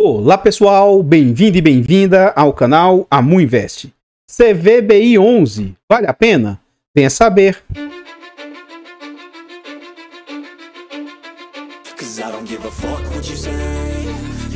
Olá pessoal, bem-vindo e bem-vinda ao canal Amu Invest. CVBI 11, vale a pena? Venha saber.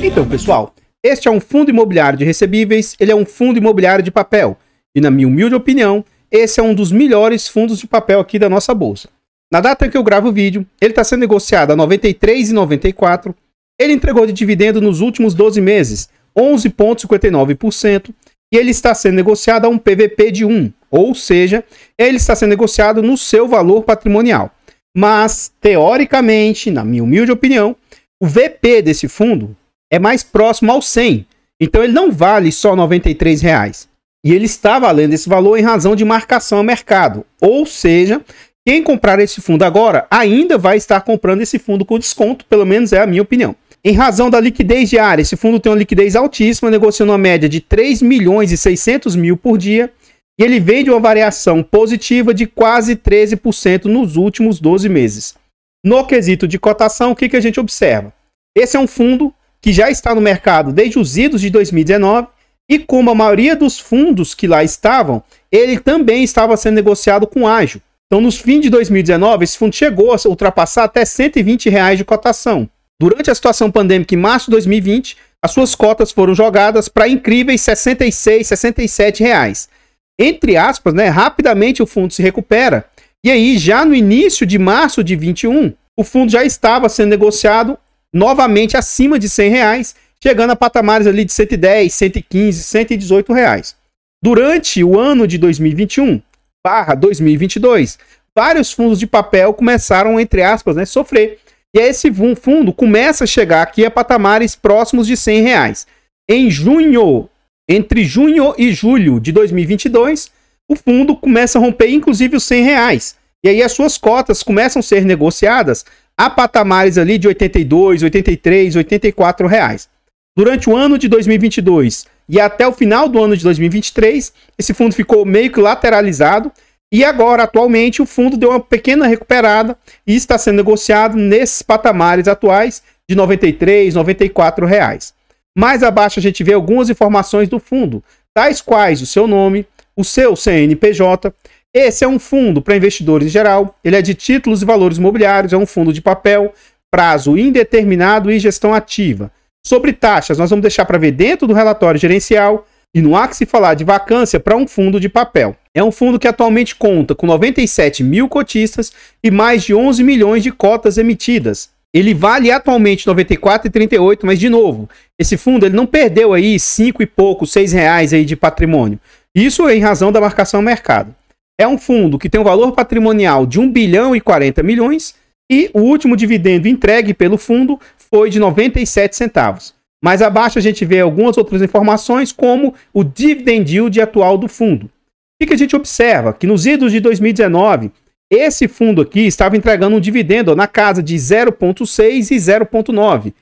Então pessoal, este é um fundo imobiliário de recebíveis, ele é um fundo imobiliário de papel. E na minha humilde opinião, esse é um dos melhores fundos de papel aqui da nossa bolsa. Na data em que eu gravo o vídeo, ele está sendo negociado a R$ 93,94 ele entregou de dividendo nos últimos 12 meses 11,59% e ele está sendo negociado a um PVP de 1, ou seja, ele está sendo negociado no seu valor patrimonial. Mas, teoricamente, na minha humilde opinião, o VP desse fundo é mais próximo ao 100, então ele não vale só R$ 93. Reais. E ele está valendo esse valor em razão de marcação a mercado, ou seja, quem comprar esse fundo agora ainda vai estar comprando esse fundo com desconto, pelo menos é a minha opinião. Em razão da liquidez diária, esse fundo tem uma liquidez altíssima, negociando uma média de 3 milhões e 600 mil por dia, e ele vem de uma variação positiva de quase 13% nos últimos 12 meses. No quesito de cotação, o que, que a gente observa? Esse é um fundo que já está no mercado desde os idos de 2019, e como a maioria dos fundos que lá estavam, ele também estava sendo negociado com ágio. Então, nos fins de 2019, esse fundo chegou a ultrapassar até R$ reais de cotação. Durante a situação pandêmica em março de 2020, as suas cotas foram jogadas para incríveis 66, 67 reais. Entre aspas, né, rapidamente o fundo se recupera. E aí, já no início de março de 21, o fundo já estava sendo negociado novamente acima de 100 reais, chegando a patamares ali de 110, 115, 118 reais. Durante o ano de 2021 2022, vários fundos de papel começaram, entre aspas, né, sofrer e esse fundo começa a chegar aqui a patamares próximos de 100 reais. Em junho, entre junho e julho de 2022, o fundo começa a romper inclusive os 100 reais. E aí as suas cotas começam a ser negociadas a patamares ali de 82, 83, 84 reais. Durante o ano de 2022 e até o final do ano de 2023, esse fundo ficou meio que lateralizado, e agora, atualmente, o fundo deu uma pequena recuperada e está sendo negociado nesses patamares atuais de 93, 94 reais. Mais abaixo a gente vê algumas informações do fundo, tais quais o seu nome, o seu CNPJ. Esse é um fundo para investidores em geral, ele é de títulos e valores imobiliários, é um fundo de papel, prazo indeterminado e gestão ativa. Sobre taxas, nós vamos deixar para ver dentro do relatório gerencial e não há que se falar de vacância para um fundo de papel. É um fundo que atualmente conta com 97 mil cotistas e mais de 11 milhões de cotas emitidas. Ele vale atualmente 94,38, mas de novo, esse fundo ele não perdeu aí 5 e pouco, 6 reais aí de patrimônio. Isso em razão da marcação mercado. É um fundo que tem um valor patrimonial de 1 bilhão e 40 milhões e o último dividendo entregue pelo fundo foi de 97 centavos. Mais abaixo a gente vê algumas outras informações como o dividend yield atual do fundo. O que a gente observa? Que nos idos de 2019, esse fundo aqui estava entregando um dividendo na casa de 0,6 e 0,9,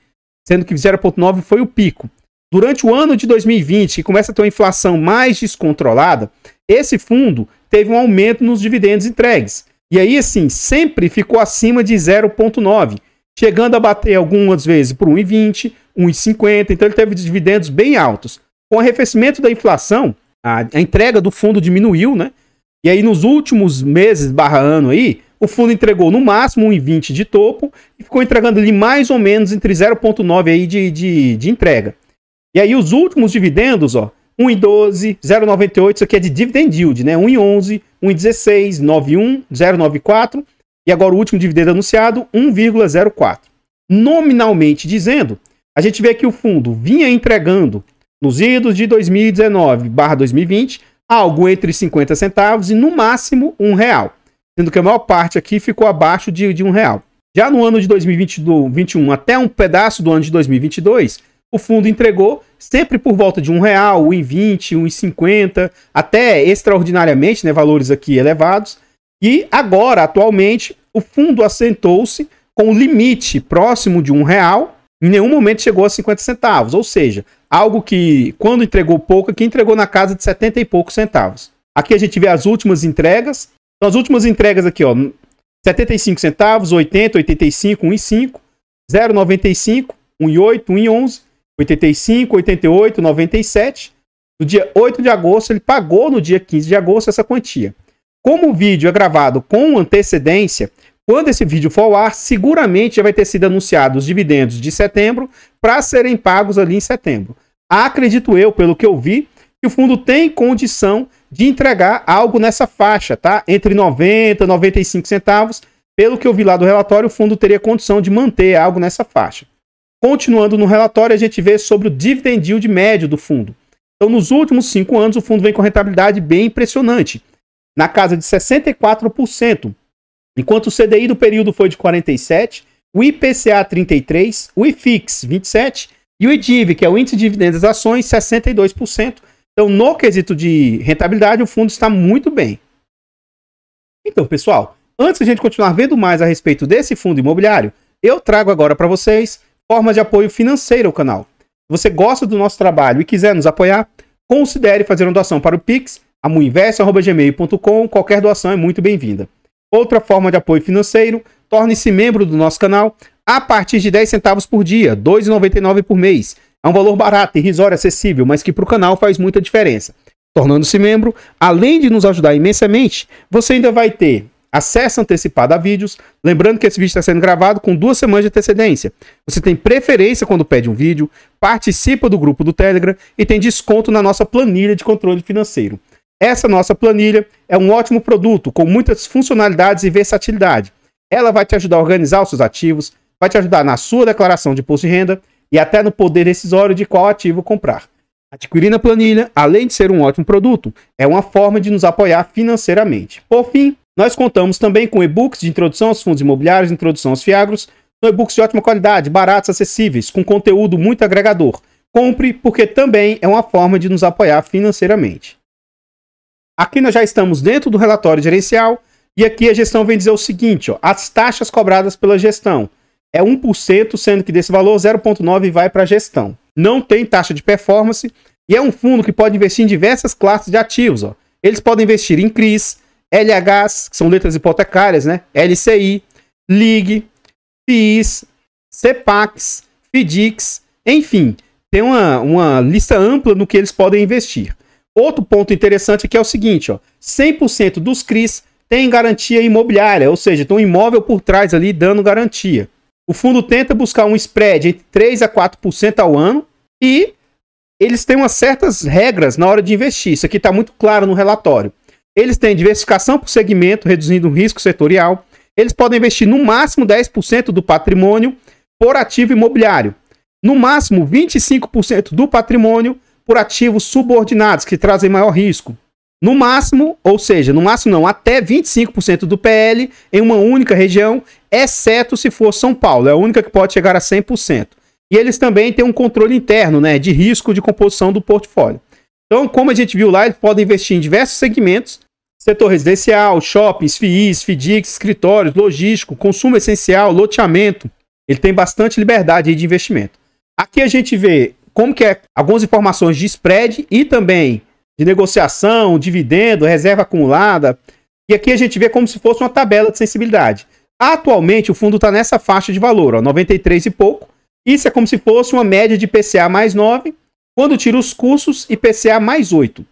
sendo que 0,9 foi o pico. Durante o ano de 2020, que começa a ter uma inflação mais descontrolada, esse fundo teve um aumento nos dividendos entregues. E aí, assim, sempre ficou acima de 0,9, chegando a bater algumas vezes por 1,20, 1,50. Então, ele teve dividendos bem altos. Com o arrefecimento da inflação, a, a entrega do fundo diminuiu, né? E aí nos últimos meses, barra ano aí, o fundo entregou no máximo 1,20 de topo e ficou entregando ali mais ou menos entre 0,9 aí de, de, de entrega. E aí os últimos dividendos, ó, 1,12, 0,98, isso aqui é de dividend yield, né? 1,11, 1,16, 9,1, 0,94 e agora o último dividendo anunciado, 1,04. Nominalmente dizendo, a gente vê que o fundo vinha entregando nos idos de 2019/2020, algo entre 50 centavos e no máximo um real, sendo que a maior parte aqui ficou abaixo de, de um real. Já no ano de 2021 até um pedaço do ano de 2022, o fundo entregou sempre por volta de um real, um em 20, um em 50, até extraordinariamente, né, valores aqui elevados. E agora, atualmente, o fundo assentou-se com um limite próximo de um real. Em nenhum momento chegou a 50 centavos, ou seja, Algo que, quando entregou pouco, aqui entregou na casa de 70 e poucos centavos. Aqui a gente vê as últimas entregas. Então, as últimas entregas aqui, ó, 75 centavos, 80, 85, 1,5, 0,95, 1,8, 1,11, 85, 88, 97. No dia 8 de agosto, ele pagou no dia 15 de agosto essa quantia. Como o vídeo é gravado com antecedência, quando esse vídeo for ao ar, seguramente já vai ter sido anunciado os dividendos de setembro para serem pagos ali em setembro. Acredito eu, pelo que eu vi, que o fundo tem condição de entregar algo nessa faixa, tá? Entre 90 e 95 centavos. Pelo que eu vi lá do relatório, o fundo teria condição de manter algo nessa faixa. Continuando no relatório, a gente vê sobre o dividend yield médio do fundo. Então, nos últimos cinco anos, o fundo vem com rentabilidade bem impressionante, na casa de 64%, Enquanto o CDI do período foi de 47, o IPCA 33, o IFIX 27 e o IDIV, que é o índice de dividendos das ações, 62%. Então, no quesito de rentabilidade, o fundo está muito bem. Então, pessoal, antes de a gente continuar vendo mais a respeito desse fundo imobiliário, eu trago agora para vocês formas de apoio financeiro ao canal. Se você gosta do nosso trabalho e quiser nos apoiar, considere fazer uma doação para o Pix, amuinvest.gmail.com, qualquer doação é muito bem-vinda. Outra forma de apoio financeiro, torne-se membro do nosso canal a partir de 10 centavos por dia, 2,99 por mês. É um valor barato, irrisório, acessível, mas que para o canal faz muita diferença. Tornando-se membro, além de nos ajudar imensamente, você ainda vai ter acesso antecipado a vídeos. Lembrando que esse vídeo está sendo gravado com duas semanas de antecedência. Você tem preferência quando pede um vídeo, participa do grupo do Telegram e tem desconto na nossa planilha de controle financeiro. Essa nossa planilha é um ótimo produto com muitas funcionalidades e versatilidade. Ela vai te ajudar a organizar os seus ativos, vai te ajudar na sua declaração de imposto de renda e até no poder decisório de qual ativo comprar. Adquirir a planilha, além de ser um ótimo produto, é uma forma de nos apoiar financeiramente. Por fim, nós contamos também com e-books de introdução aos fundos imobiliários, introdução aos fiagros, são e-books de ótima qualidade, baratos, acessíveis, com conteúdo muito agregador. Compre, porque também é uma forma de nos apoiar financeiramente. Aqui nós já estamos dentro do relatório gerencial e aqui a gestão vem dizer o seguinte, ó, as taxas cobradas pela gestão é 1%, sendo que desse valor 0,9% vai para a gestão. Não tem taxa de performance e é um fundo que pode investir em diversas classes de ativos. Ó. Eles podem investir em CRIs, LHs, que são letras hipotecárias, né? LCI, LIG, FIIs, CEPACs, FDICs, enfim, tem uma, uma lista ampla no que eles podem investir. Outro ponto interessante aqui é, é o seguinte, ó, 100% dos CRIs têm garantia imobiliária, ou seja, tem um imóvel por trás ali dando garantia. O fundo tenta buscar um spread entre 3 a 4% ao ano e eles têm umas certas regras na hora de investir. Isso aqui está muito claro no relatório. Eles têm diversificação por segmento, reduzindo o risco setorial. Eles podem investir no máximo 10% do patrimônio por ativo imobiliário. No máximo 25% do patrimônio por ativos subordinados que trazem maior risco. No máximo, ou seja, no máximo não, até 25% do PL em uma única região, exceto se for São Paulo, é a única que pode chegar a 100%. E eles também têm um controle interno, né, de risco de composição do portfólio. Então, como a gente viu lá, eles podem investir em diversos segmentos, setor residencial, shoppings, FIIs, FDICs, escritórios, logístico, consumo essencial, loteamento. Ele tem bastante liberdade de investimento. Aqui a gente vê como que é algumas informações de spread e também de negociação, dividendo, reserva acumulada. E aqui a gente vê como se fosse uma tabela de sensibilidade. Atualmente o fundo está nessa faixa de valor, ó, 93 e pouco. Isso é como se fosse uma média de PCA mais 9, quando tira os custos e PCA mais 8.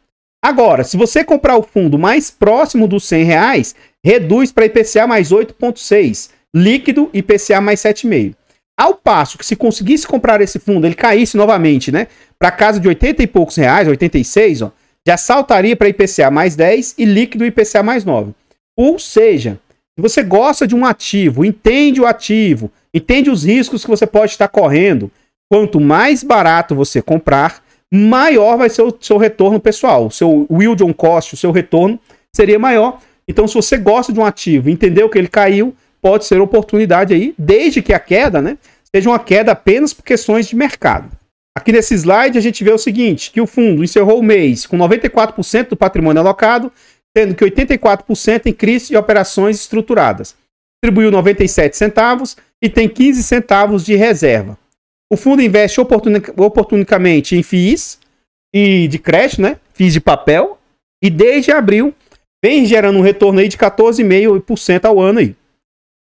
Agora, se você comprar o fundo mais próximo dos 100 reais, reduz para IPCA mais 8,6, líquido IPCA mais 7,5. Ao passo que se conseguisse comprar esse fundo, ele caísse novamente, né? Para casa de 80 e poucos reais, 86, ó, já saltaria para IPCA mais 10 e líquido IPCA mais 9. Ou seja, se você gosta de um ativo, entende o ativo, entende os riscos que você pode estar correndo, quanto mais barato você comprar, maior vai ser o seu retorno pessoal. O seu yield on cost, o seu retorno seria maior. Então, se você gosta de um ativo, entendeu que ele caiu, pode ser oportunidade aí, desde que a queda, né, seja uma queda apenas por questões de mercado. Aqui nesse slide a gente vê o seguinte, que o fundo encerrou o mês com 94% do patrimônio alocado, sendo que 84% em crise e operações estruturadas. Distribuiu 97 centavos e tem 15 centavos de reserva. O fundo investe oportunicamente em FIIs e de crédito, né? FIIs de papel e desde abril vem gerando um retorno aí de 14,5% ao ano aí.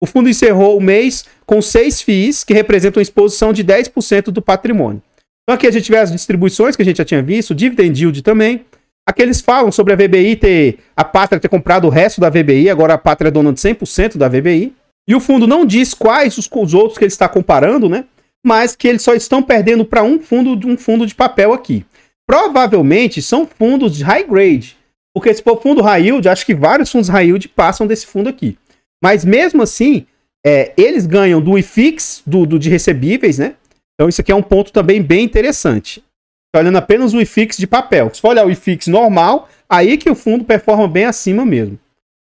O fundo encerrou o mês com seis FIIs, que representam exposição de 10% do patrimônio. Então aqui a gente vê as distribuições que a gente já tinha visto, o dividend yield também. Aqui eles falam sobre a VBI ter, a Pátria ter comprado o resto da VBI, agora a Pátria é dona de 100% da VBI. E o fundo não diz quais os, os outros que ele está comparando, né? Mas que eles só estão perdendo para um fundo de um fundo de papel aqui. Provavelmente são fundos de high grade, porque se for fundo high yield, acho que vários fundos high yield passam desse fundo aqui. Mas mesmo assim, é, eles ganham do IFIX, do, do, de recebíveis, né? Então isso aqui é um ponto também bem interessante. Tô tá olhando apenas o IFIX de papel. Se for olhar o IFIX normal, aí que o fundo performa bem acima mesmo.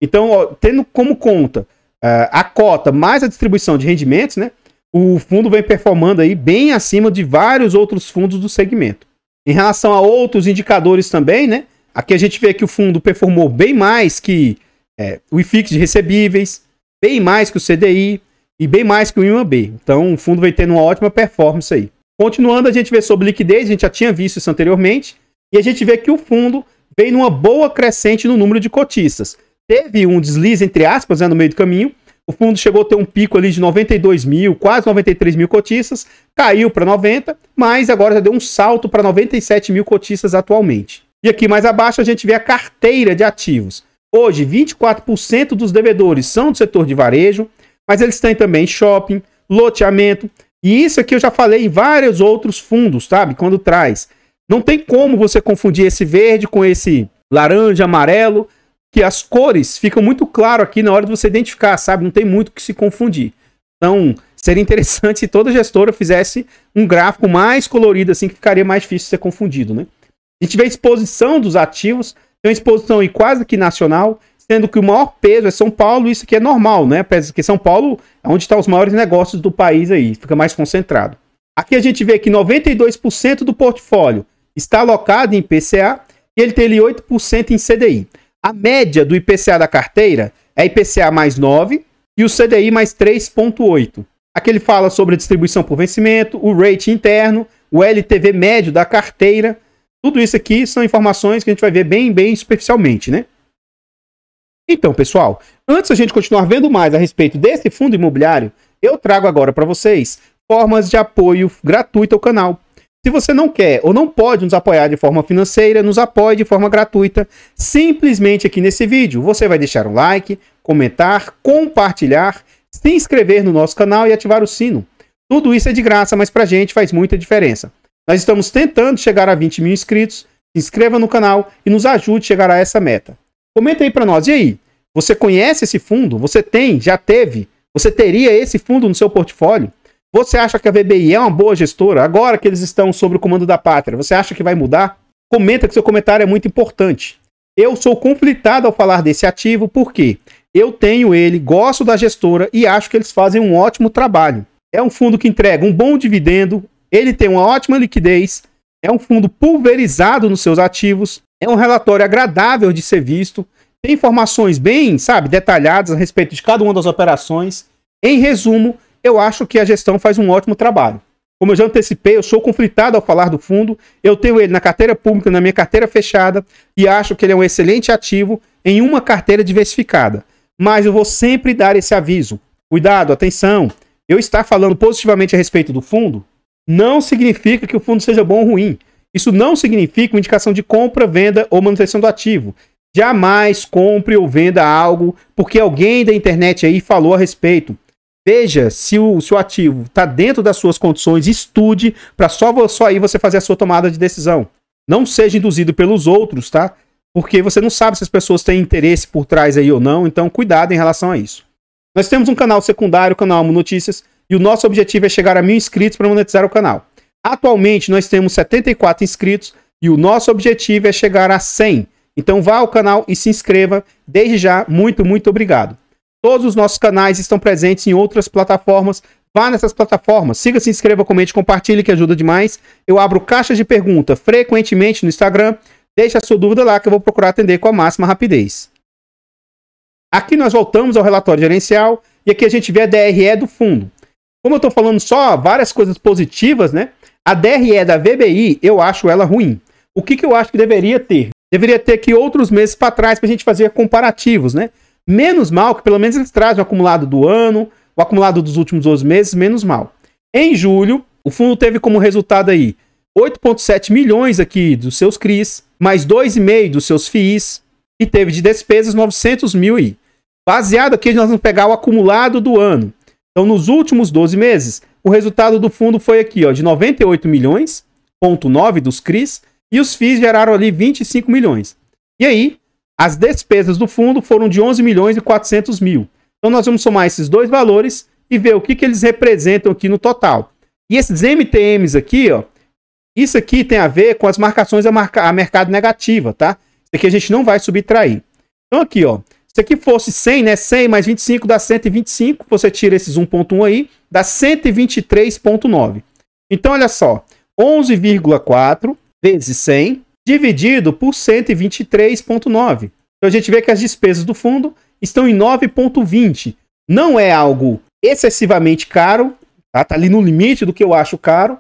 Então, ó, tendo como conta uh, a cota mais a distribuição de rendimentos, né? O fundo vem performando aí bem acima de vários outros fundos do segmento. Em relação a outros indicadores também, né? Aqui a gente vê que o fundo performou bem mais que é, o IFIX de recebíveis, bem mais que o CDI e bem mais que o IMAB. Então, o fundo vem tendo uma ótima performance aí. Continuando, a gente vê sobre liquidez, a gente já tinha visto isso anteriormente, e a gente vê que o fundo vem numa boa crescente no número de cotistas. Teve um deslize, entre aspas, né, no meio do caminho. O fundo chegou a ter um pico ali de 92 mil, quase 93 mil cotistas, caiu para 90, mas agora já deu um salto para 97 mil cotistas atualmente. E aqui mais abaixo a gente vê a carteira de ativos. Hoje, 24% dos devedores são do setor de varejo, mas eles têm também shopping, loteamento. E isso aqui eu já falei em vários outros fundos, sabe? Quando traz. Não tem como você confundir esse verde com esse laranja, amarelo, que as cores ficam muito claro aqui na hora de você identificar, sabe? Não tem muito que se confundir. Então, seria interessante se toda gestora fizesse um gráfico mais colorido, assim, que ficaria mais difícil de ser confundido, né? A gente vê a exposição dos ativos tem uma exposição aí quase que nacional, sendo que o maior peso é São Paulo, isso aqui é normal, né? Porque São Paulo é onde estão tá os maiores negócios do país aí, fica mais concentrado. Aqui a gente vê que 92% do portfólio está alocado em IPCA e ele tem 8% em CDI. A média do IPCA da carteira é IPCA mais 9 e o CDI mais 3,8. Aqui ele fala sobre a distribuição por vencimento, o rate interno, o LTV médio da carteira tudo isso aqui são informações que a gente vai ver bem, bem superficialmente, né? Então, pessoal, antes a gente continuar vendo mais a respeito desse fundo imobiliário, eu trago agora para vocês formas de apoio gratuito ao canal. Se você não quer ou não pode nos apoiar de forma financeira, nos apoie de forma gratuita, simplesmente aqui nesse vídeo. Você vai deixar um like, comentar, compartilhar, se inscrever no nosso canal e ativar o sino. Tudo isso é de graça, mas para a gente faz muita diferença. Nós estamos tentando chegar a 20 mil inscritos. Se inscreva no canal e nos ajude a chegar a essa meta. Comenta aí para nós. E aí? Você conhece esse fundo? Você tem? Já teve? Você teria esse fundo no seu portfólio? Você acha que a VBI é uma boa gestora? Agora que eles estão sob o comando da pátria, você acha que vai mudar? Comenta que seu comentário é muito importante. Eu sou conflitado ao falar desse ativo porque eu tenho ele, gosto da gestora e acho que eles fazem um ótimo trabalho. É um fundo que entrega um bom dividendo, ele tem uma ótima liquidez, é um fundo pulverizado nos seus ativos, é um relatório agradável de ser visto, tem informações bem, sabe, detalhadas a respeito de cada uma das operações. Em resumo, eu acho que a gestão faz um ótimo trabalho. Como eu já antecipei, eu sou conflitado ao falar do fundo. Eu tenho ele na carteira pública, na minha carteira fechada, e acho que ele é um excelente ativo em uma carteira diversificada. Mas eu vou sempre dar esse aviso. Cuidado, atenção. Eu estar falando positivamente a respeito do fundo não significa que o fundo seja bom ou ruim. Isso não significa uma indicação de compra, venda ou manutenção do ativo. Jamais compre ou venda algo porque alguém da internet aí falou a respeito. Veja se o seu ativo está dentro das suas condições, estude para só, só aí você fazer a sua tomada de decisão. Não seja induzido pelos outros, tá? Porque você não sabe se as pessoas têm interesse por trás aí ou não, então cuidado em relação a isso. Nós temos um canal secundário, o canal Amo Notícias, e o nosso objetivo é chegar a mil inscritos para monetizar o canal. Atualmente nós temos 74 inscritos e o nosso objetivo é chegar a 100. Então vá ao canal e se inscreva. Desde já, muito, muito obrigado. Todos os nossos canais estão presentes em outras plataformas. Vá nessas plataformas, siga, se inscreva, comente, compartilhe que ajuda demais. Eu abro caixas de pergunta frequentemente no Instagram. Deixe a sua dúvida lá que eu vou procurar atender com a máxima rapidez. Aqui nós voltamos ao relatório gerencial e aqui a gente vê a DRE do fundo. Como eu estou falando só várias coisas positivas, né? A DRE da VBI, eu acho ela ruim. O que, que eu acho que deveria ter? Deveria ter que outros meses para trás para a gente fazer comparativos, né? Menos mal que pelo menos eles trazem o acumulado do ano, o acumulado dos últimos 12 meses, menos mal. Em julho, o fundo teve como resultado aí 8,7 milhões aqui dos seus CRIs, mais 2,5 dos seus FIIs, e teve de despesas 900 mil aí. Baseado aqui, nós vamos pegar o acumulado do ano. Então, nos últimos 12 meses, o resultado do fundo foi aqui, ó, de 98 milhões, ponto 9 dos CRIs, e os FIIs geraram ali 25 milhões. E aí, as despesas do fundo foram de 11 milhões e 400 mil. Então, nós vamos somar esses dois valores e ver o que, que eles representam aqui no total. E esses MTMs aqui, ó, isso aqui tem a ver com as marcações a, marca, a mercado negativa, tá? Isso aqui a gente não vai subtrair. Então, aqui, ó, se aqui fosse 100, né? 100 mais 25 dá 125. Você tira esses 1.1 aí, dá 123.9. Então, olha só. 11,4 vezes 100 dividido por 123.9. Então, a gente vê que as despesas do fundo estão em 9.20. Não é algo excessivamente caro. está tá ali no limite do que eu acho caro.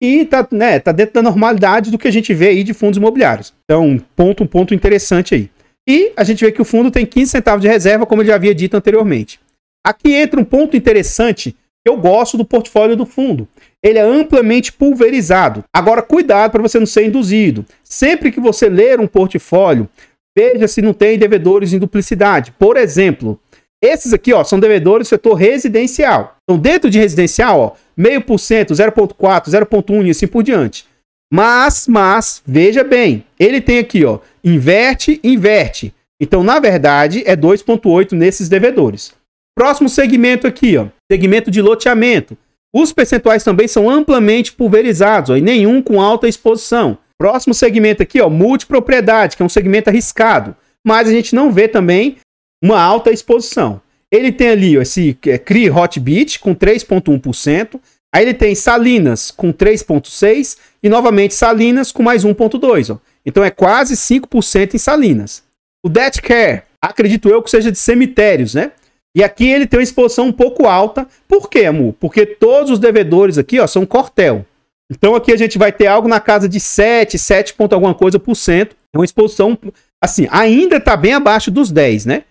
E está né, tá dentro da normalidade do que a gente vê aí de fundos imobiliários. Então, ponto, um ponto interessante aí. E a gente vê que o fundo tem 15 centavos de reserva, como eu já havia dito anteriormente. Aqui entra um ponto interessante que eu gosto do portfólio do fundo. Ele é amplamente pulverizado. Agora, cuidado para você não ser induzido. Sempre que você ler um portfólio, veja se não tem devedores em duplicidade. Por exemplo, esses aqui ó, são devedores do setor residencial. Então, dentro de residencial, ó, 0,5%, 0,4%, 0,1% e assim por diante. Mas, mas, veja bem, ele tem aqui, ó, inverte, inverte. Então, na verdade, é 2.8 nesses devedores. Próximo segmento aqui, ó, segmento de loteamento. Os percentuais também são amplamente pulverizados, ó, e nenhum com alta exposição. Próximo segmento aqui, ó, multipropriedade, que é um segmento arriscado, mas a gente não vê também uma alta exposição. Ele tem ali ó, esse é, CRI Hot Beat com 3,1%, Aí ele tem Salinas com 3,6 e novamente Salinas com mais 1,2. Então é quase 5% em Salinas. O debt Care, acredito eu que seja de cemitérios, né? E aqui ele tem uma exposição um pouco alta. Por quê, amor? Porque todos os devedores aqui ó, são cortel. Então aqui a gente vai ter algo na casa de 7, 7 ponto alguma coisa por cento. É uma exposição, assim, ainda está bem abaixo dos 10, né?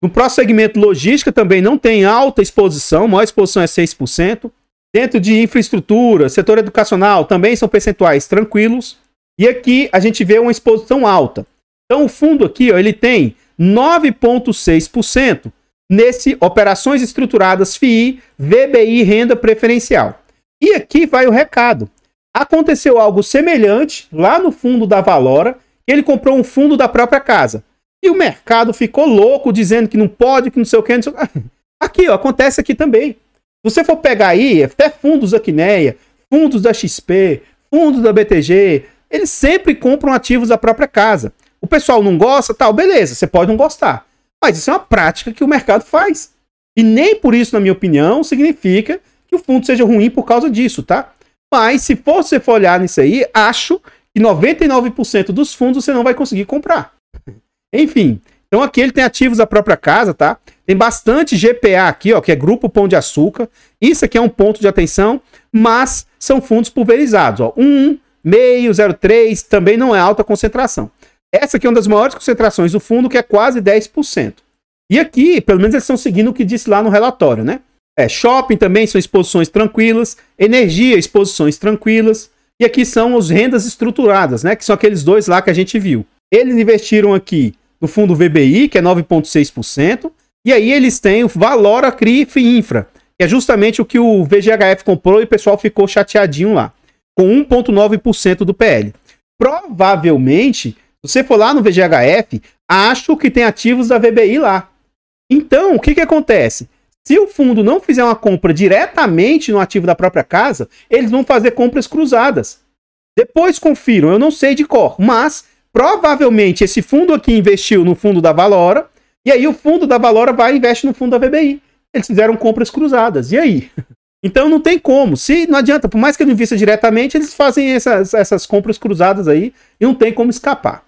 No próximo segmento logística também não tem alta exposição, maior exposição é 6%. Dentro de infraestrutura, setor educacional, também são percentuais tranquilos. E aqui a gente vê uma exposição alta. Então o fundo aqui, ó, ele tem 9,6% nesse operações estruturadas FII, VBI, renda preferencial. E aqui vai o recado. Aconteceu algo semelhante lá no fundo da Valora, ele comprou um fundo da própria casa. E o mercado ficou louco dizendo que não pode, que não sei o que. Não sei o que. Aqui, ó, acontece aqui também você for pegar aí, até fundos da Quineia, fundos da XP, fundos da BTG, eles sempre compram ativos da própria casa. O pessoal não gosta, tal, beleza, você pode não gostar. Mas isso é uma prática que o mercado faz. E nem por isso, na minha opinião, significa que o fundo seja ruim por causa disso, tá? Mas se você for olhar nisso aí, acho que 99% dos fundos você não vai conseguir comprar. Enfim, então aqui ele tem ativos da própria casa, tá? Tem bastante GPA aqui, ó, que é Grupo Pão de Açúcar. Isso aqui é um ponto de atenção, mas são fundos pulverizados. Ó. 1, meio, 0,3 também não é alta concentração. Essa aqui é uma das maiores concentrações do fundo, que é quase 10%. E aqui, pelo menos eles estão seguindo o que disse lá no relatório, né? É, shopping também são exposições tranquilas, energia, exposições tranquilas. E aqui são as rendas estruturadas, né? Que são aqueles dois lá que a gente viu. Eles investiram aqui no fundo VBI, que é 9,6%, e aí eles têm o Valora, CRIF e Infra, que é justamente o que o VGHF comprou e o pessoal ficou chateadinho lá, com 1,9% do PL. Provavelmente, se você for lá no VGHF, acho que tem ativos da VBI lá. Então, o que, que acontece? Se o fundo não fizer uma compra diretamente no ativo da própria casa, eles vão fazer compras cruzadas. Depois confiram, eu não sei de cor, mas provavelmente esse fundo aqui investiu no fundo da Valora, e aí o fundo da Valora vai e investe no fundo da VBI. Eles fizeram compras cruzadas. E aí? Então não tem como. Se não adianta, por mais que ele invista diretamente, eles fazem essas, essas compras cruzadas aí e não tem como escapar.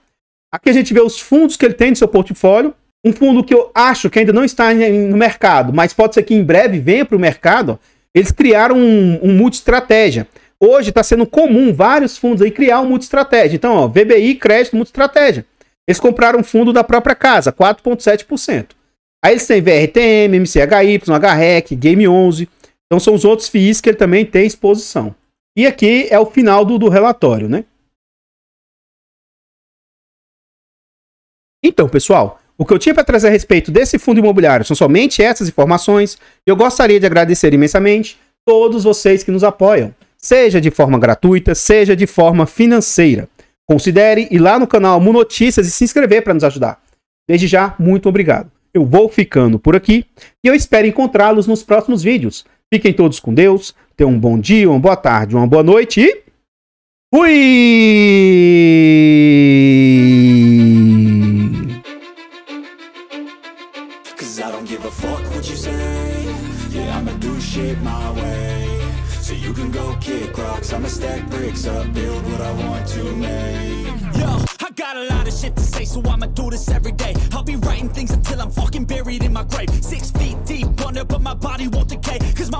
Aqui a gente vê os fundos que ele tem no seu portfólio. Um fundo que eu acho que ainda não está no mercado, mas pode ser que em breve venha para o mercado. Eles criaram um, um multi-estratégia. Hoje está sendo comum vários fundos aí criar um multi-estratégia. Então, ó, VBI, crédito, multi-estratégia. Eles compraram um fundo da própria casa, 4,7%. Aí eles têm VRTM, MCHY, HREC, Game11. Então são os outros FIIs que ele também tem exposição. E aqui é o final do, do relatório, né? Então, pessoal, o que eu tinha para trazer a respeito desse fundo imobiliário são somente essas informações. Eu gostaria de agradecer imensamente todos vocês que nos apoiam, seja de forma gratuita, seja de forma financeira. Considere ir lá no canal Mu Notícias e se inscrever para nos ajudar. Desde já, muito obrigado. Eu vou ficando por aqui e eu espero encontrá-los nos próximos vídeos. Fiquem todos com Deus, tenham um bom dia, uma boa tarde, uma boa noite e. Fui! can go kick rocks I'ma stack bricks up, build what I want to make Yo, I got a lot of shit to say So I'ma do this every day I'll be writing things until I'm fucking buried in my grave Six feet deep under, but my body won't decay Cause my